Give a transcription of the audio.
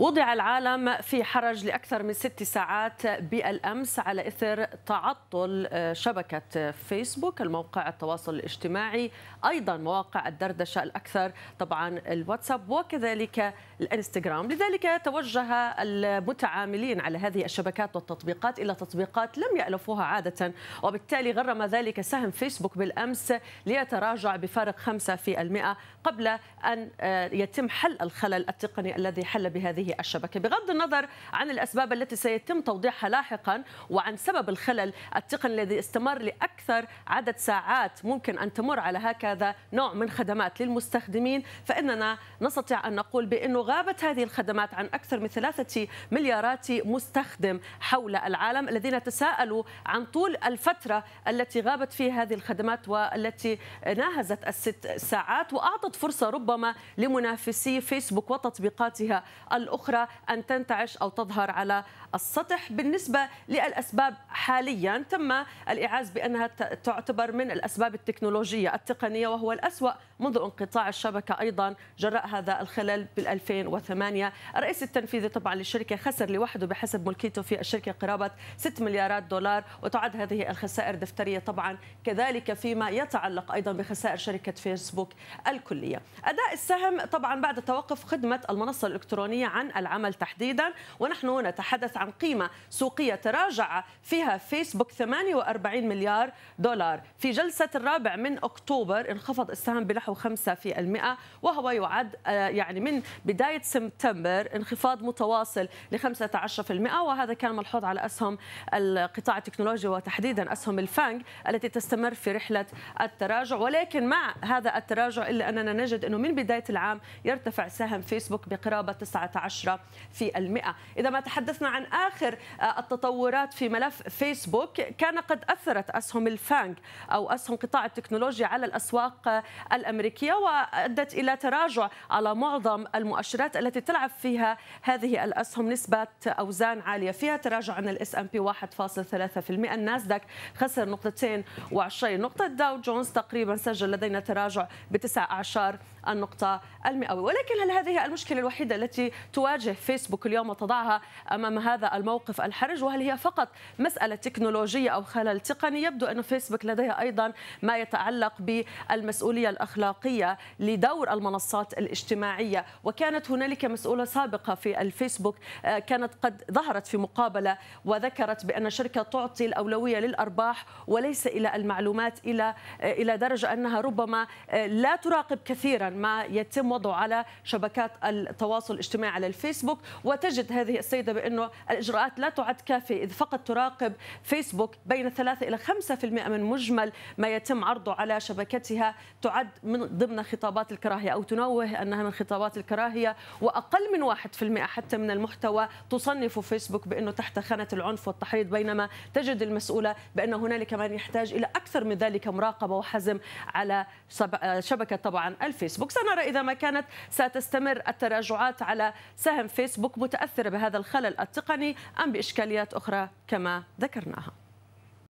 وضع العالم في حرج لأكثر من ست ساعات بالأمس على إثر تعطل آه، شبكة فيسبوك الموقع التواصل الاجتماعي أيضا مواقع الدردشة الأكثر طبعا الواتساب وكذلك الانستغرام لذلك توجه المتعاملين على هذه الشبكات والتطبيقات إلى تطبيقات لم يألفوها عادة وبالتالي غرم ذلك سهم فيسبوك بالأمس ليتراجع بفارق 5% قبل أن آه، يتم حل الخلل التقني الذي حل بهذه الشبكة بغض النظر عن الأسباب التي سيتم توضيحها لاحقا وعن سبب الخلل التقني الذي استمر لأكثر عدد ساعات ممكن أن تمر على هكذا نوع من خدمات للمستخدمين فإننا نستطيع أن نقول بأنه غابت هذه الخدمات عن أكثر من ثلاثة مليارات مستخدم حول العالم الذين تساءلوا عن طول الفترة التي غابت فيها هذه الخدمات والتي ناهزت الست ساعات وأعطت فرصة ربما لمنافسي فيسبوك وتطبيقاتها الأخرى أخرى أن تنتعش أو تظهر على السطح بالنسبة للأسباب حاليا تم الإعاز بأنها تعتبر من الأسباب التكنولوجية التقنية وهو الأسوأ منذ انقطاع الشبكة أيضا جراء هذا الخلل بال 2008 الرئيس التنفيذي طبعا للشركة خسر لوحده بحسب ملكيته في الشركة قرابة 6 مليارات دولار وتعد هذه الخسائر دفترية طبعا كذلك فيما يتعلق أيضا بخسائر شركة فيسبوك الكلية أداء السهم طبعا بعد توقف خدمة المنصة الإلكترونية عن العمل تحديدا ونحن نتحدث عن قيمة سوقية تراجع فيها فيسبوك 48 مليار دولار في جلسة الرابع من أكتوبر انخفض السهم بنحو 5% وهو يعد آه، يعني من بداية سبتمبر انخفاض متواصل ل 15% وهذا كان ملحوظ على أسهم القطاع التكنولوجي وتحديدا أسهم الفانج التي تستمر في رحلة التراجع ولكن مع هذا التراجع إلا أننا نجد أنه من بداية العام يرتفع سهم فيسبوك بقرابة 19 في المئة إذا ما تحدثنا عن آخر آه، التطورات في ملف فيسبوك كان قد أثرت أسهم الفانج أو أسهم قطاع التكنولوجيا على الأسواق آه، الأمريكية وأدت إلى تراجع على معظم المؤشرات التي تلعب فيها هذه الأسهم نسبة أوزان عالية فيها تراجع عن الاس ام بي 1.3% الناسداك خسر نقطتين وعشرين نقطة داو جونز تقريبا سجل لدينا تراجع بتسع أعشار النقطة المئوية ولكن هل هذه المشكلة الوحيدة التي تواجه فيسبوك اليوم وتضعها أمام هذا الموقف الحرج وهل هي فقط مسألة تكنولوجية أو خلل تقني يبدو أن فيسبوك لديها أيضا ما يتعلق بالمسؤولية الأخلاقية لدور المنصات الاجتماعية وكانت هنالك مسؤولة سابقة في الفيسبوك آه، كانت قد ظهرت في مقابلة وذكرت بأن الشركة تعطي الأولوية للأرباح وليس إلى المعلومات إلى آه، إلى درجة أنها ربما آه، لا تراقب كثيرا ما يتم وضعه على شبكات التواصل الاجتماعي على الفيسبوك وتجد هذه السيدة بأنه الإجراءات لا تعد كافية إذ فقط تراقب فيسبوك بين 3 إلى 5% من مجمل ما يتم عرضه على شبكتها تعد من ضمن خطابات الكراهية أو تنوه أنها من خطابات الكراهية وأقل من 1% حتى من المحتوى تصنف فيسبوك بأنه تحت خانة العنف والتحريض بينما تجد المسؤولة بأن هنالك من يحتاج إلى أكثر من ذلك مراقبة وحزم على شبكة طبعا الفيسبوك فيسبوك سنرى إذا ما كانت ستستمر التراجعات على سهم فيسبوك متأثرة بهذا الخلل التقني أم بإشكاليات أخرى كما ذكرناها